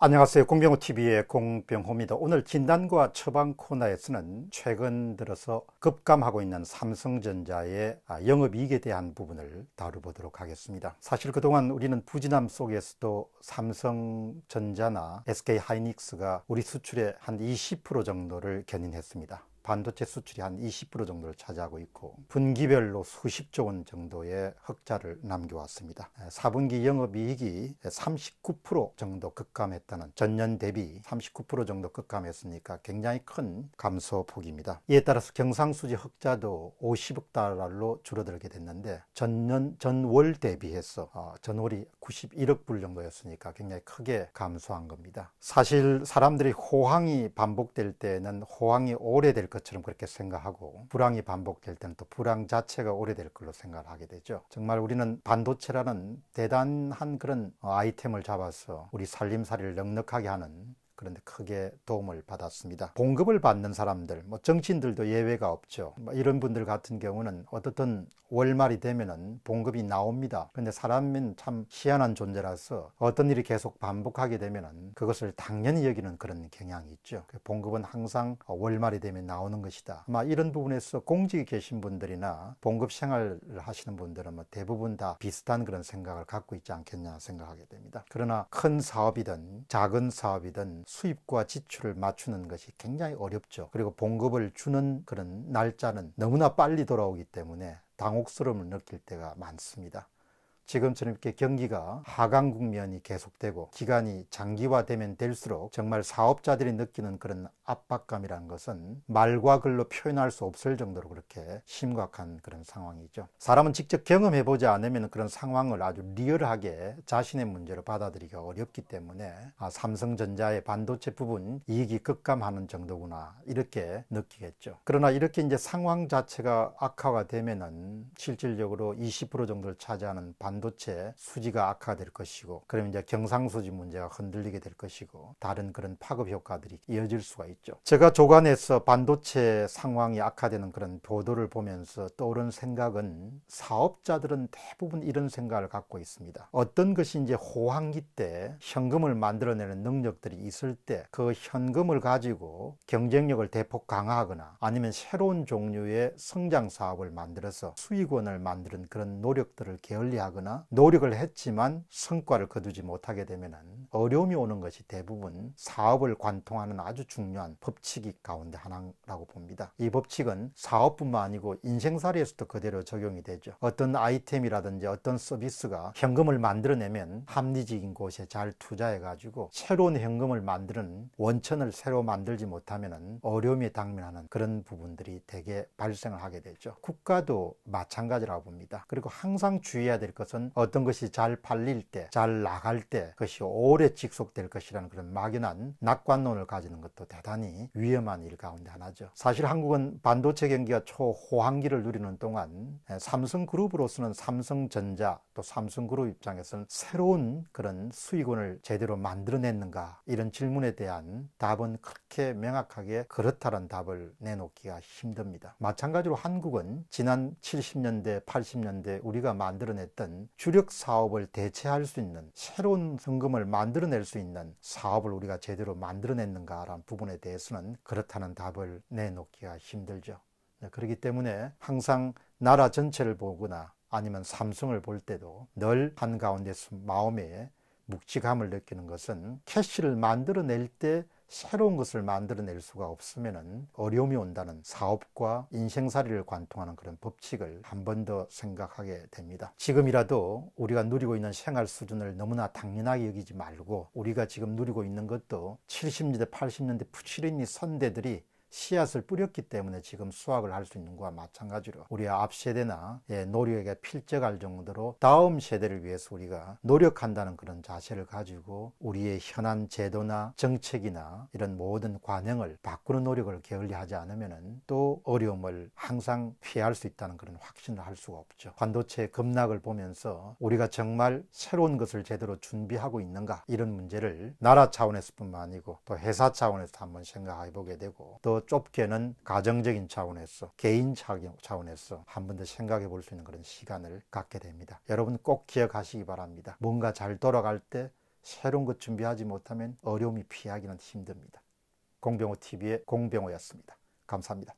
안녕하세요. 공병호TV의 공병호입니다. 오늘 진단과 처방 코너에서는 최근 들어서 급감하고 있는 삼성전자의 아, 영업이익에 대한 부분을 다뤄보도록 하겠습니다. 사실 그동안 우리는 부진함 속에서도 삼성전자나 SK하이닉스가 우리 수출의 한 20% 정도를 견인했습니다. 반도체 수출이 한 20% 정도를 차지하고 있고 분기별로 수십조 원 정도의 흑자를 남겨왔습니다. 4분기 영업이익이 39% 정도 급감했다는 전년 대비 39% 정도 급감했으니까 굉장히 큰 감소폭입니다. 이에 따라서 경상수지 흑자도 50억 달러로 줄어들게 됐는데 전년 전월 대비해서 어, 전월이 91억 불 정도였으니까 굉장히 크게 감소한 겁니다. 사실 사람들이 호황이 반복될 때는 에 호황이 오래될 것 것처럼 그렇게 생각하고 불황이 반복될 때는 또 불황 자체가 오래될 걸로 생각을 하게 되죠. 정말 우리는 반도체라는 대단한 그런 아이템을 잡아서 우리 살림살이를 넉넉하게 하는 그런데 크게 도움을 받았습니다. 봉급을 받는 사람들, 뭐 정치인들도 예외가 없죠. 뭐 이런 분들 같은 경우는 어떻든 월말이 되면은 봉급이 나옵니다. 근데 사람은 참 희한한 존재라서 어떤 일이 계속 반복하게 되면은 그것을 당연히 여기는 그런 경향이 있죠. 그 봉급은 항상 월말이 되면 나오는 것이다. 아마 이런 부분에서 공직에 계신 분들이나 봉급 생활을 하시는 분들은 뭐 대부분 다 비슷한 그런 생각을 갖고 있지 않겠냐 생각하게 됩니다. 그러나 큰 사업이든 작은 사업이든 수입과 지출을 맞추는 것이 굉장히 어렵죠. 그리고 봉급을 주는 그런 날짜는 너무나 빨리 돌아오기 때문에 당혹스러움을 느낄 때가 많습니다. 지금처럼 이렇게 경기가 하강 국면이 계속되고 기간이 장기화되면 될수록 정말 사업자들이 느끼는 그런 압박감이라는 것은 말과 글로 표현할 수 없을 정도로 그렇게 심각한 그런 상황이죠. 사람은 직접 경험해 보지 않으면 그런 상황을 아주 리얼하게 자신의 문제로 받아들이기가 어렵기 때문에 아, 삼성전자의 반도체 부분 이익이 급감하는 정도구나 이렇게 느끼겠죠. 그러나 이렇게 이제 상황 자체가 악화가 되면은 실질적으로 20% 정도를 차지하는 반 반도체 수지가 악화될 것이고 그러면 이제 경상수지 문제가 흔들리게 될 것이고 다른 그런 파급 효과들이 이어질 수가 있죠. 제가 조간에서 반도체 상황이 악화되는 그런 보도를 보면서 떠오른 생각은 사업자들은 대부분 이런 생각을 갖고 있습니다. 어떤 것이 이제 호황기 때 현금을 만들어내는 능력들이 있을 때 그 현금을 가지고 경쟁력을 대폭 강화하거나 아니면 새로운 종류의 성장 사업을 만들어서 수익원을 만드는 그런 노력들을 게을리하거나 하거나 노력을 했지만 성과를 거두지 못하게 되면 어려움이 오는 것이 대부분 사업을 관통하는 아주 중요한 법칙이 가운데 하나라고 봅니다. 이 법칙은 사업뿐만 아니고 인생살이에서도 그대로 적용이 되죠. 어떤 아이템이라든지 어떤 서비스가 현금을 만들어내면 합리적인 곳에 잘 투자해가지고 새로운 현금을 만드는 원천을 새로 만들지 못하면 어려움에 당면하는 그런 부분들이 되게 발생을 하게 되죠. 국가도 마찬가지라고 봅니다. 그리고 항상 주의해야 될 것은 것은 어떤 것이 잘 팔릴 때, 잘 나갈 때 그것이 오래 직속될 것이라는 그런 막연한 낙관론을 가지는 것도 대단히 위험한 일 가운데 하나죠. 사실 한국은 반도체 경기가 초호황기를 누리는 동안 예, 삼성그룹으로서는 삼성전자 또 삼성그룹 입장에서는 새로운 그런 수익원을 제대로 만들어냈는가 이런 질문에 대한 답은 그렇게 명확하게 그렇다는 답을 내놓기가 힘듭니다. 마찬가지로 한국은 지난 70년대, 80년대 우리가 만들어냈던 주력 사업을 대체할 수 있는 새로운 현금을 만들어낼 수 있는 사업을 우리가 제대로 만들어냈는가라는 부분에 대해서는 그렇다는 답을 내놓기가 힘들죠. 네, 그렇기 때문에 항상 나라 전체를 보거나 아니면 삼성을 볼 때도 늘 한가운데 마음에 묵직함을 느끼는 것은 캐시를 만들어낼 때 새로운 것을 만들어낼 수가 없으면 어려움이 온다는 사업과 인생살이를 관통하는 그런 법칙을 한 번 더 생각하게 됩니다. 지금이라도 우리가 누리고 있는 생활 수준을 너무나 당연하게 여기지 말고 우리가 지금 누리고 있는 것도 70년대, 80년대 푸치린니 선대들이 씨앗을 뿌렸기 때문에 지금 수확을 할 수 있는 것과 마찬가지로 우리의 앞세대나 예, 노력에 필적할 정도로 다음 세대를 위해서 우리가 노력한다는 그런 자세를 가지고 우리의 현안 제도나 정책이나 이런 모든 관행을 바꾸는 노력을 게을리하지 않으면 또 어려움을 항상 피할 수 있다는 그런 확신을 할 수가 없죠. 반도체 급락을 보면서 우리가 정말 새로운 것을 제대로 준비하고 있는가 이런 문제를 나라 차원에서뿐만 아니고 또 회사 차원에서 한번 생각해 보게 되고 또 좁게는 가정적인 차원에서 개인 차원에서 한 번 더 생각해 볼 수 있는 그런 시간을 갖게 됩니다. 여러분 꼭 기억하시기 바랍니다. 뭔가 잘 돌아갈 때 새로운 것 준비하지 못하면 어려움이 피하기는 힘듭니다. 공병호 TV의 공병호였습니다. 감사합니다.